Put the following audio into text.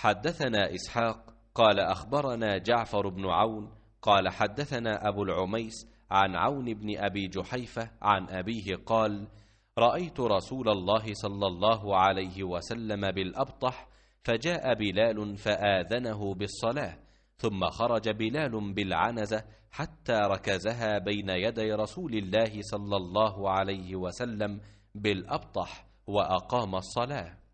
حدثنا إسحاق قال أخبرنا جعفر بن عون قال حدثنا أبو العميس عن عون بن أبي جحيفة عن أبيه قال رأيت رسول الله صلى الله عليه وسلم بالأبطح فجاء بلال فآذنه بالصلاة ثم خرج بلال بالعنزة حتى ركزها بين يدي رسول الله صلى الله عليه وسلم بالأبطح وأقام الصلاة